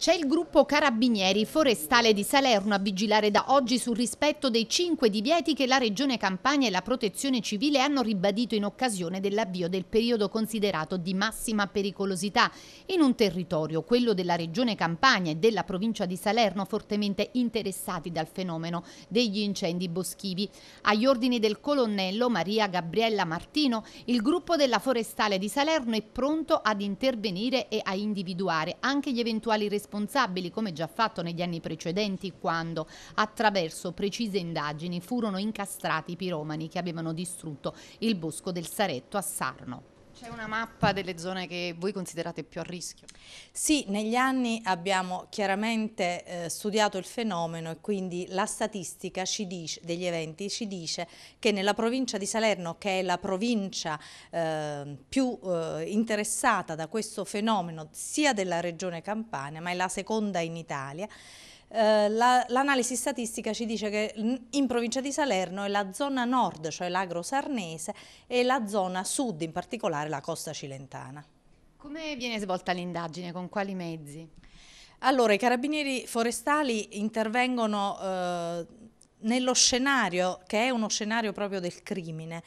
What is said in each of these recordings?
C'è il gruppo Carabinieri Forestale di Salerno a vigilare da oggi sul rispetto dei cinque divieti che la Regione Campania e la Protezione Civile hanno ribadito in occasione dell'avvio del periodo considerato di massima pericolosità in un territorio, quello della Regione Campania e della provincia di Salerno, fortemente interessati dal fenomeno degli incendi boschivi. Agli ordini del colonnello Maria Gabriella Martino, il gruppo della Forestale di Salerno è pronto ad intervenire e a individuare anche gli eventuali responsabili responsabili, come già fatto negli anni precedenti, quando attraverso precise indagini furono incastrati i piromani che avevano distrutto il bosco del Saretto a Sarno. C'è una mappa delle zone che voi considerate più a rischio? Sì, negli anni abbiamo chiaramente eh, studiato il fenomeno e quindi la statistica dice, degli eventi ci dice che nella provincia di Salerno, che è la provincia eh, più eh, interessata da questo fenomeno sia della regione Campania, ma è la seconda in Italia, eh, l'analisi la, statistica ci dice che in provincia di Salerno è la zona nord, cioè l'agro sarnese, e la zona sud, in particolare la costa cilentana. Come viene svolta l'indagine? Con quali mezzi? Allora, i carabinieri forestali intervengono eh, nello scenario, che è uno scenario proprio del crimine,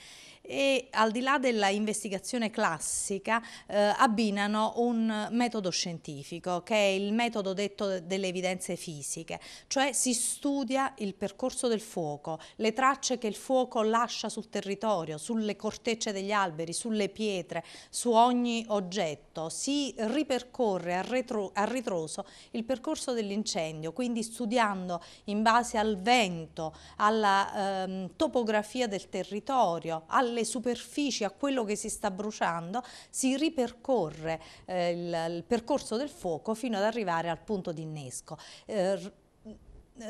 e al di là della investigazione classica eh, abbinano un metodo scientifico che è il metodo detto delle evidenze fisiche, cioè si studia il percorso del fuoco, le tracce che il fuoco lascia sul territorio, sulle cortecce degli alberi, sulle pietre, su ogni oggetto, si ripercorre a, retro, a ritroso il percorso dell'incendio, quindi studiando in base al vento, alla ehm, topografia del territorio, alle dalle superfici a quello che si sta bruciando si ripercorre eh, il, il, percorso del fuoco fino ad arrivare al punto di innesco. Eh,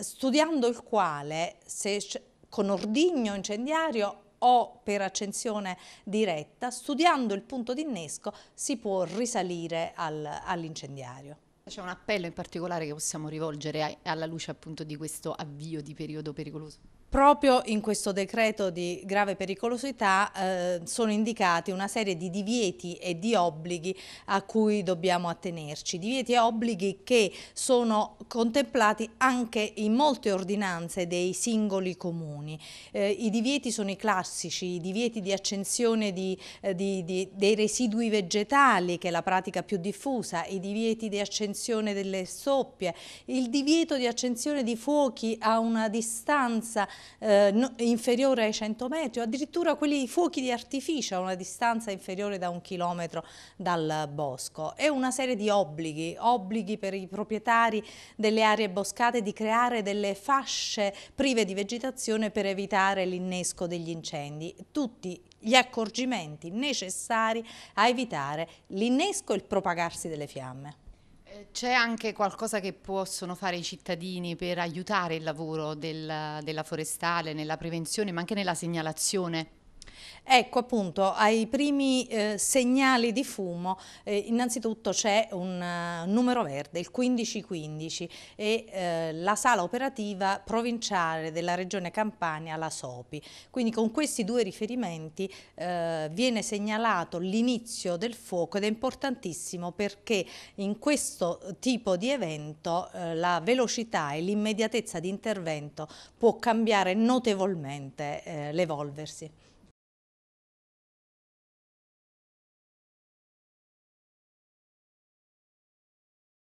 studiando il quale, se con ordigno incendiario o per accensione diretta, studiando il punto di innesco si può risalire al, all'incendiario. C'è un appello in particolare che possiamo rivolgere alla luce appunto di questo avvio di periodo pericoloso? Proprio in questo decreto di grave pericolosità eh, sono indicati una serie di divieti e di obblighi a cui dobbiamo attenerci. Divieti e obblighi che sono contemplati anche in molte ordinanze dei singoli comuni. Eh, I divieti sono i classici, i divieti di accensione di, eh, di, di, dei residui vegetali, che è la pratica più diffusa, i divieti di accensione delle soppie, il divieto di accensione di fuochi a una distanza eh, no, inferiore ai 100 metri o addirittura quelli di fuochi di artificio a una distanza inferiore da un chilometro dal bosco e una serie di obblighi, obblighi per i proprietari delle aree boscate di creare delle fasce prive di vegetazione per evitare l'innesco degli incendi. Tutti gli accorgimenti necessari a evitare l'innesco e il propagarsi delle fiamme. C'è anche qualcosa che possono fare i cittadini per aiutare il lavoro del, della forestale nella prevenzione ma anche nella segnalazione? Ecco appunto ai primi eh, segnali di fumo eh, innanzitutto c'è un uh, numero verde, il 1515 e eh, la sala operativa provinciale della regione Campania, la SOPI. Quindi con questi due riferimenti eh, viene segnalato l'inizio del fuoco ed è importantissimo perché in questo tipo di evento eh, la velocità e l'immediatezza di intervento può cambiare notevolmente l'evolversi.